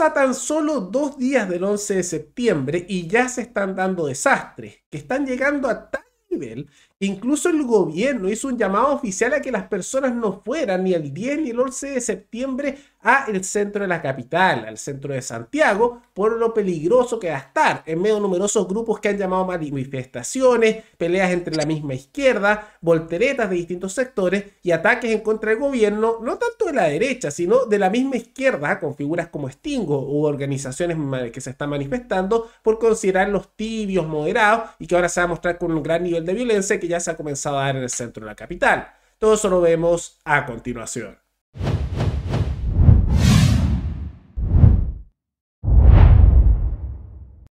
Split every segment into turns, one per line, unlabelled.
a tan solo dos días del 11 de septiembre y ya se están dando desastres que están llegando a tal nivel Incluso el gobierno hizo un llamado oficial a que las personas no fueran ni el 10 ni el 11 de septiembre al centro de la capital, al centro de Santiago, por lo peligroso que va a estar, en medio de numerosos grupos que han llamado manifestaciones, peleas entre la misma izquierda, volteretas de distintos sectores y ataques en contra del gobierno, no tanto de la derecha, sino de la misma izquierda, con figuras como Stingo u organizaciones que se están manifestando por considerar los tibios moderados y que ahora se va a mostrar con un gran nivel de violencia ya se ha comenzado a dar en el centro de la capital. Todo eso lo vemos a continuación.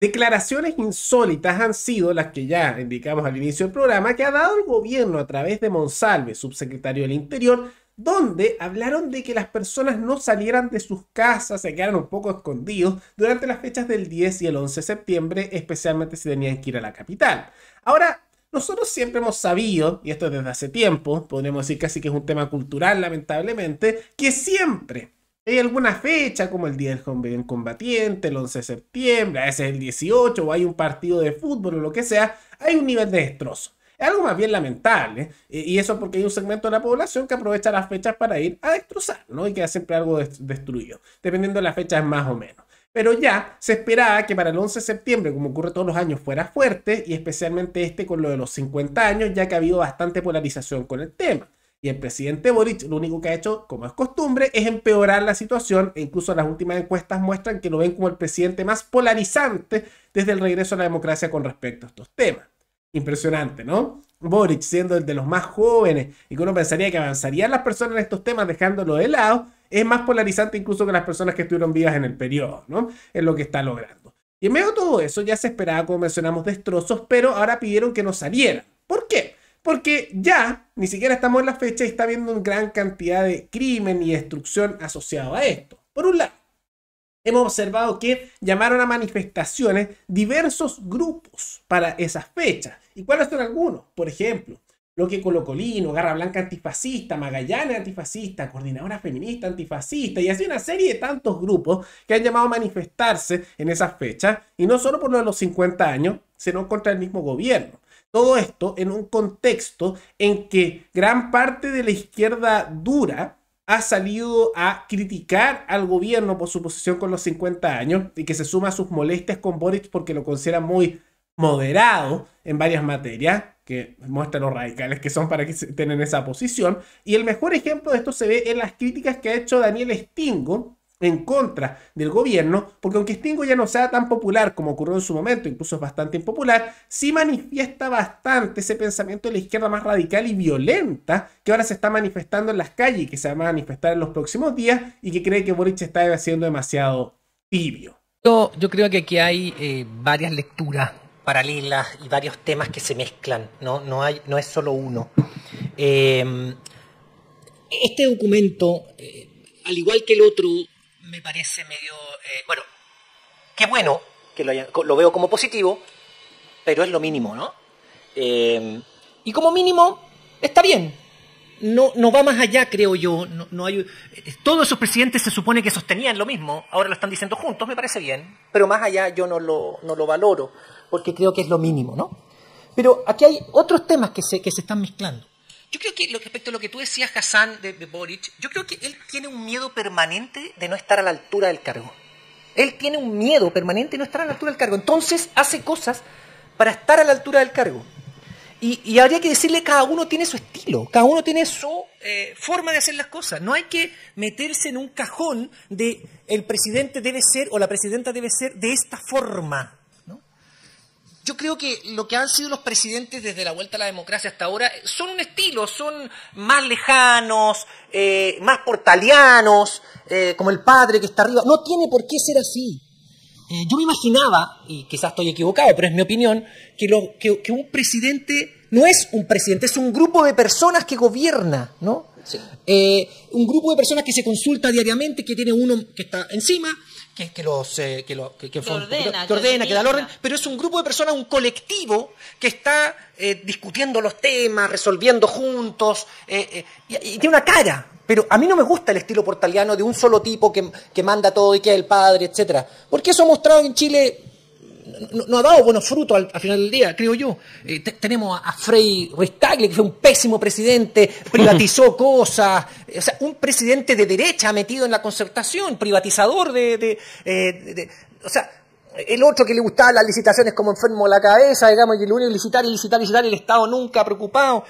Declaraciones insólitas han sido las que ya indicamos al inicio del programa que ha dado el gobierno a través de Monsalve, subsecretario del Interior, donde hablaron de que las personas no salieran de sus casas, se quedaran un poco escondidos durante las fechas del 10 y el 11 de septiembre, especialmente si tenían que ir a la capital. Ahora, nosotros siempre hemos sabido, y esto desde hace tiempo, podríamos decir casi que es un tema cultural, lamentablemente, que siempre hay alguna fecha como el Día del Joven Combatiente, el 11 de septiembre, a veces el 18, o hay un partido de fútbol o lo que sea, hay un nivel de destrozo. Es algo más bien lamentable, eh, y eso porque hay un segmento de la población que aprovecha las fechas para ir a destrozar, ¿no? Y queda siempre algo destruido, dependiendo de las fechas más o menos. Pero ya se esperaba que para el 11 de septiembre, como ocurre todos los años, fuera fuerte y especialmente este con lo de los 50 años, ya que ha habido bastante polarización con el tema. Y el presidente Boric lo único que ha hecho, como es costumbre, es empeorar la situación e incluso las últimas encuestas muestran que lo ven como el presidente más polarizante desde el regreso a la democracia con respecto a estos temas. Impresionante, ¿no? Boric siendo el de los más jóvenes y que uno pensaría que avanzarían las personas en estos temas dejándolo de lado, es más polarizante incluso que las personas que estuvieron vivas en el periodo, ¿no? Es lo que está logrando. Y en medio de todo eso ya se esperaba, como mencionamos, destrozos, pero ahora pidieron que no saliera. ¿Por qué? Porque ya ni siquiera estamos en la fecha y está habiendo una gran cantidad de crimen y destrucción asociado a esto. Por un lado, hemos observado que llamaron a manifestaciones diversos grupos para esas fechas. ¿Y cuáles son algunos? Por ejemplo, lo que Garra Blanca antifascista, Magallanes antifascista, Coordinadora Feminista antifascista, y así una serie de tantos grupos que han llamado a manifestarse en esas fechas, y no solo por lo de los 50 años, sino contra el mismo gobierno. Todo esto en un contexto en que gran parte de la izquierda dura, ha salido a criticar al gobierno por su posición con los 50 años y que se suma a sus molestias con Boris porque lo considera muy moderado en varias materias, que muestra los radicales que son para que tengan esa posición. Y el mejor ejemplo de esto se ve en las críticas que ha hecho Daniel Stingo en contra del gobierno, porque aunque Stingo ya no sea tan popular como ocurrió en su momento, incluso es bastante impopular, sí manifiesta bastante ese pensamiento de la izquierda más radical y violenta que ahora se está manifestando en las calles y que se va a manifestar en los próximos días y que cree que Boric está haciendo demasiado tibio. Yo, creo que aquí hay eh, varias lecturas paralelas
y varios temas que se mezclan, no, no, hay, no es solo uno. Em, este documento, eh, al igual que el otro, me parece medio... Eh, bueno, qué bueno que lo, lo, veo como positivo, pero es lo mínimo, ¿no? Em, y como mínimo, está bien, no, no, va más allá, creo yo. hay... Eh, todos esos presidentes se supone que sostenían lo mismo, ahora lo están diciendo juntos, me parece bien, pero más allá yo no lo, no lo valoro porque creo que es lo mínimo, ¿no? Pero aquí hay otros temas que se, que se están mezclando. Yo creo que respecto a lo que tú decías, Hassan, de, Boric, yo creo que él tiene un miedo permanente de no estar a la altura del cargo. Él tiene un miedo permanente de no estar a la altura del cargo. Entonces hace cosas para estar a la altura del cargo. Y, habría que decirle, cada uno tiene su estilo, cada uno tiene su eh, forma de hacer las cosas. No hay que meterse en un cajón de el presidente debe ser o la presidenta debe ser de esta forma yo creo que lo que han sido los presidentes desde la vuelta a la democracia hasta ahora son un estilo, son más lejanos, eh, más portalianos, eh, como el padre que está arriba. No tiene por qué ser así. Eh, yo me imaginaba, y quizás estoy equivocado, pero es mi opinión, que, lo, que, un presidente no es un presidente, es un grupo de personas que gobierna, ¿no? un grupo de personas que se consulta diariamente, que tiene uno que está encima, que, los, eh, ordena, que, da el orden, pero es un grupo de personas, un colectivo que está eh, discutiendo los temas, resolviendo juntos, eh, y, tiene una cara. Pero a mí no me gusta el estilo portaliano de un solo tipo que, manda todo y que es el padre, etcétera. Porque eso ha mostrado en Chile no, ha dado buenos frutos al, final del día, creo yo. Eh, tenemos a, Frey Frei Ruistagle, que fue un pésimo presidente, privatizó cosas, o sea, un presidente de derecha metido en la concertación, privatizador eh, de, o sea, el otro que le gustaban las licitaciones como enfermo la cabeza, digamos, y el único licitar y licitar y licitar, el Estado nunca preocupado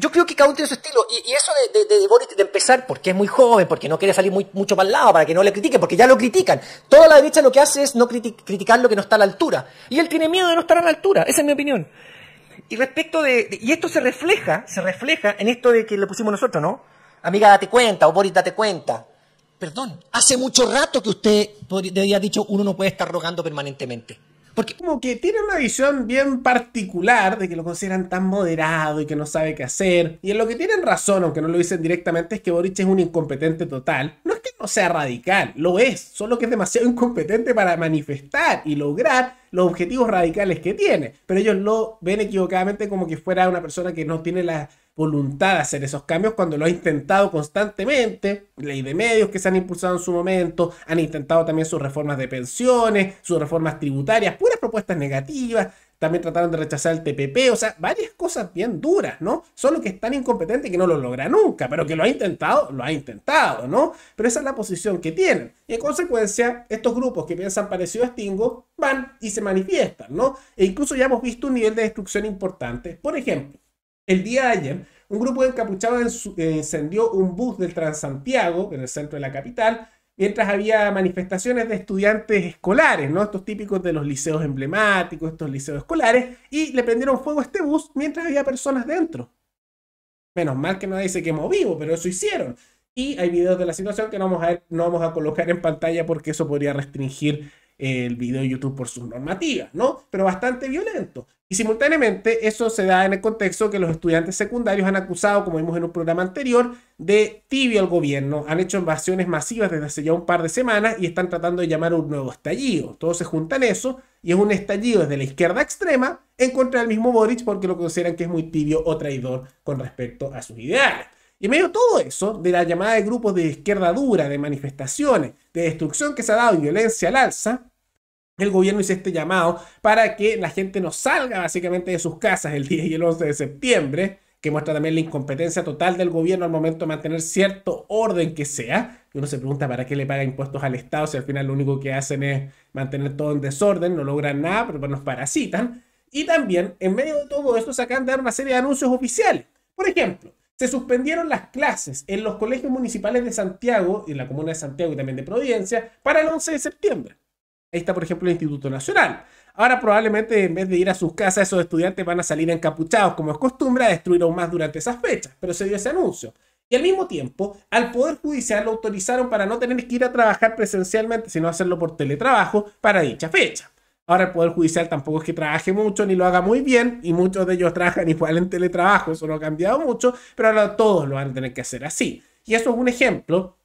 yo creo que cada uno tiene su estilo. Y, eso de, Boris, de empezar porque es muy joven, porque no quiere salir mucho para el lado, para que no le critiquen, porque ya lo critican. Toda la derecha lo que hace es no criticar lo que no está a la altura. Y él tiene miedo de no estar a la altura. Esa es mi opinión. Y respecto de, y esto se refleja, se refleja en esto de que le pusimos nosotros, ¿no? Amiga, date cuenta, o Boris, date cuenta. Perdón, hace mucho rato que usted
había debería dicho uno no puede estar rogando permanentemente. Porque como que tiene una visión bien particular de que lo consideran tan moderado y que no sabe qué hacer. Y en lo que tienen razón, aunque no lo dicen directamente, es que Boric es un incompetente total. No es que no sea radical, lo es, solo que es demasiado incompetente para manifestar y lograr los objetivos radicales que tiene. Pero ellos lo ven equivocadamente como que fuera una persona que no tiene la voluntad de hacer esos cambios cuando lo ha intentado constantemente. Ley de medios que se han impulsado en su momento, han intentado también sus reformas de pensiones, sus reformas tributarias, puras propuestas negativas. También trataron de rechazar el TPP, o sea, varias cosas bien duras, ¿no? Solo que es tan incompetente que no lo logra nunca, pero que lo ha intentado, lo ha intentado, ¿no? Pero esa es la posición que tienen. Y en consecuencia, estos grupos que piensan parecido a Stingo van y se manifiestan, ¿no? E incluso ya hemos visto un nivel de destrucción importante. Por ejemplo, el día de ayer, un grupo de encapuchados encendió un bus del Transantiago, en el centro de la capital, mientras había manifestaciones de estudiantes escolares, ¿no? Estos típicos de los liceos emblemáticos, estos liceos escolares, y le prendieron fuego a este bus mientras había personas dentro. Menos mal que nadie se quemó vivo, pero eso hicieron. Y hay videos de la situación que no vamos a, no vamos a colocar en pantalla porque eso podría restringir el video de YouTube por sus normativas, ¿no? Pero bastante violento. Y simultáneamente eso se da en el contexto que los estudiantes secundarios han acusado, como vimos en un programa anterior, de tibio al gobierno. Han hecho invasiones masivas desde hace ya un par de semanas y están tratando de llamar un nuevo estallido. Todos se juntan eso y es un estallido desde la izquierda extrema en contra del mismo Boric porque lo consideran que es muy tibio o traidor con respecto a sus ideales. Y en medio de todo eso, de la llamada de grupos de izquierda dura, de manifestaciones, de destrucción que se ha dado y violencia al alza, el gobierno hizo este llamado para que la gente no salga básicamente de sus casas el 10 y el 11 de septiembre, que muestra también la incompetencia total del gobierno al momento de mantener cierto orden que sea. uno se pregunta para qué le paga impuestos al Estado si al final lo único que hacen es mantener todo en desorden, no logran nada, pero nos parasitan. Y también, en medio de todo esto, se acaban de dar una serie de anuncios oficiales. Por ejemplo, se suspendieron las clases en los colegios municipales de Santiago y en la comuna de Santiago y también de Providencia para el 11 de septiembre. Ahí está, por ejemplo, el Instituto Nacional. Ahora probablemente en vez de ir a sus casas, esos estudiantes van a salir encapuchados, como es costumbre, a destruir aún más durante esas fechas. Pero se dio ese anuncio. Y al mismo tiempo, al Poder Judicial lo autorizaron para no tener que ir a trabajar presencialmente, sino hacerlo por teletrabajo para dicha fecha. Ahora el Poder Judicial tampoco es que trabaje mucho ni lo haga muy bien, y muchos de ellos trabajan igual en teletrabajo, eso no ha cambiado mucho, pero ahora todos lo van a tener que hacer así. Y eso es un ejemplo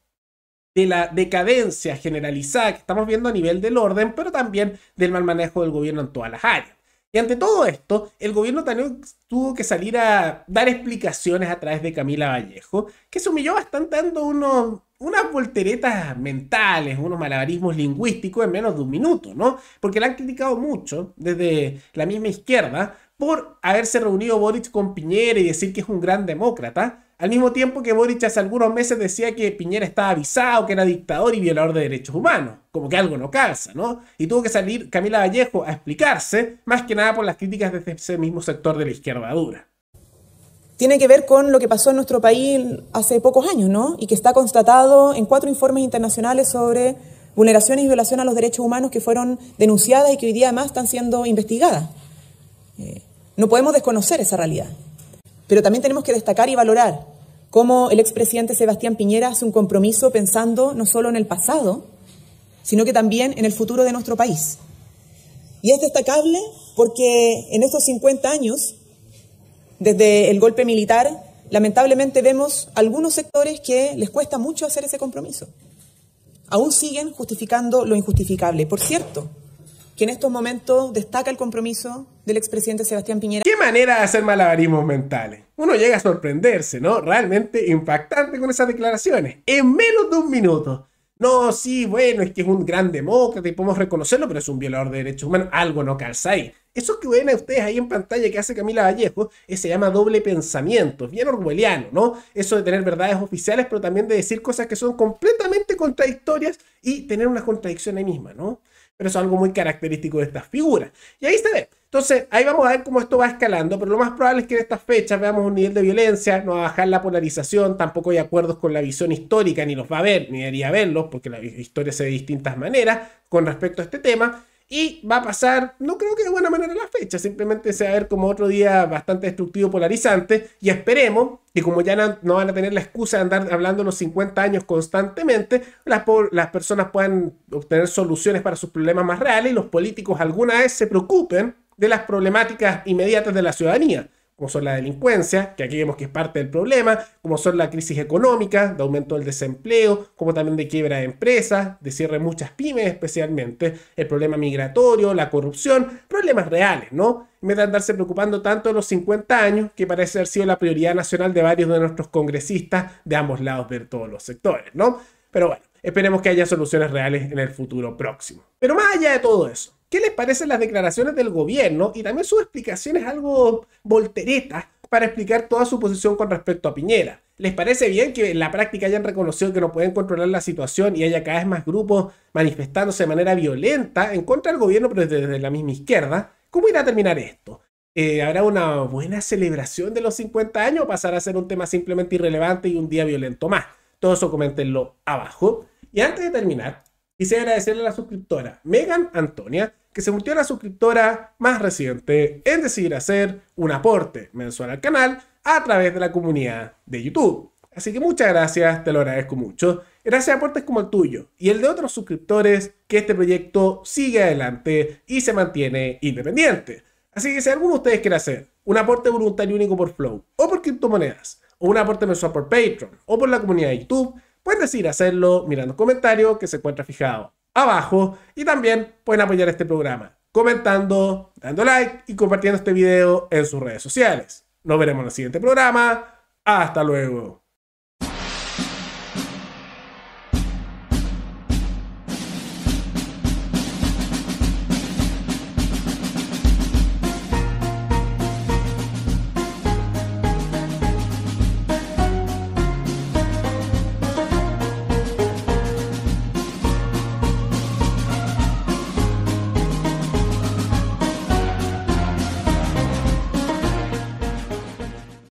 de la decadencia generalizada que estamos viendo a nivel del orden, pero también del mal manejo del gobierno en todas las áreas. Y ante todo esto, el gobierno también tuvo que salir a dar explicaciones a través de Camila Vallejo, que se humilló bastante dando unos, unas volteretas mentales, unos malabarismos lingüísticos en menos de un minuto, ¿no? Porque la han criticado mucho desde la misma izquierda por haberse reunido Boric con Piñera y decir que es un gran demócrata, al mismo tiempo que Boric hace algunos meses decía que Piñera estaba avisado, que era dictador y violador de derechos humanos, como que algo no calza, ¿no? Y tuvo que salir Camila Vallejo a explicarse, más que nada por las críticas de ese mismo sector de la izquierda dura. Tiene que ver con lo que pasó en nuestro país
hace pocos años, ¿no? Y que está constatado en cuatro informes internacionales sobre vulneraciones y violación a los derechos humanos que fueron denunciadas y que hoy día además están siendo investigadas. Eh, no podemos desconocer esa realidad. Pero también tenemos que destacar y valorar cómo el expresidente Sebastián Piñera hace un compromiso pensando no solo en el pasado, sino que también en el futuro de nuestro país. Y es destacable porque en estos 50 años, desde el golpe militar, lamentablemente vemos algunos sectores que les cuesta mucho hacer ese compromiso. Aún siguen justificando lo injustificable. Por cierto, que en estos momentos destaca el compromiso del expresidente
Sebastián Piñera. ¿Qué manera de hacer malabarismos mentales? Uno llega a sorprenderse, ¿no? Realmente impactante con esas declaraciones. En menos de un minuto. No, sí, bueno, es que es un gran demócrata y podemos reconocerlo, pero es un violador de derechos humanos. Algo no calza ahí. Eso que ven a ustedes ahí en pantalla que hace Camila Vallejo eh, se llama doble pensamiento, bien orwelliano, ¿no? Eso de tener verdades oficiales, pero también de decir cosas que son completamente contradictorias y tener una contradicción ahí misma, ¿no? Pero es algo muy característico de estas figuras. Y ahí se ve. Entonces, ahí vamos a ver cómo esto va escalando, pero lo más probable es que en estas fechas veamos un nivel de violencia, no va a bajar la polarización, tampoco hay acuerdos con la visión histórica, ni los va a ver, ni debería verlos, porque la historia se ve de distintas maneras con respecto a este tema. Y va a pasar, no creo que de buena manera la fecha, simplemente se va a ver como otro día bastante destructivo, polarizante. Y esperemos que, como ya no, van a tener la excusa de andar hablando los 50 años constantemente, las, las personas puedan obtener soluciones para sus problemas más reales y los políticos alguna vez se preocupen de las problemáticas inmediatas de la ciudadanía como son la delincuencia, que aquí vemos que es parte del problema, como son la crisis económica, de aumento del desempleo, como también de quiebra de empresas, de cierre de muchas pymes especialmente, el problema migratorio, la corrupción, problemas reales, ¿no? En vez de andarse preocupando tanto de los 50 años, que parece haber sido la prioridad nacional de varios de nuestros congresistas de ambos lados de todos los sectores, ¿no? Pero bueno, esperemos que haya soluciones reales en el futuro próximo. Pero más allá de todo eso, ¿Qué les parecen las declaraciones del gobierno y también sus explicaciones algo volteretas para explicar toda su posición con respecto a Piñera? ¿Les parece bien que en la práctica hayan reconocido que no pueden controlar la situación y haya cada vez más grupos manifestándose de manera violenta en contra del gobierno, pero desde la misma izquierda? ¿Cómo irá a terminar esto? Eh, ¿Habrá una buena celebración de los 50 años o pasará a ser un tema simplemente irrelevante y un día violento más? Todo eso coméntenlo abajo. Y antes de terminar, Quise agradecerle a la suscriptora Megan Antonia, que se volvió la suscriptora más reciente en decidir hacer un aporte mensual al canal a través de la comunidad de YouTube. Así que muchas gracias, te lo agradezco mucho. Gracias a aportes como el tuyo y el de otros suscriptores que este proyecto sigue adelante y se mantiene independiente. Así que si alguno de ustedes quiere hacer un aporte voluntario único por Flow o por criptomonedas, o un aporte mensual por Patreon o por la comunidad de YouTube, pueden decir hacerlo mirando el comentario que se encuentra fijado abajo y también pueden apoyar este programa comentando, dando like y compartiendo este video en sus redes sociales. Nos veremos en el siguiente programa. Hasta luego.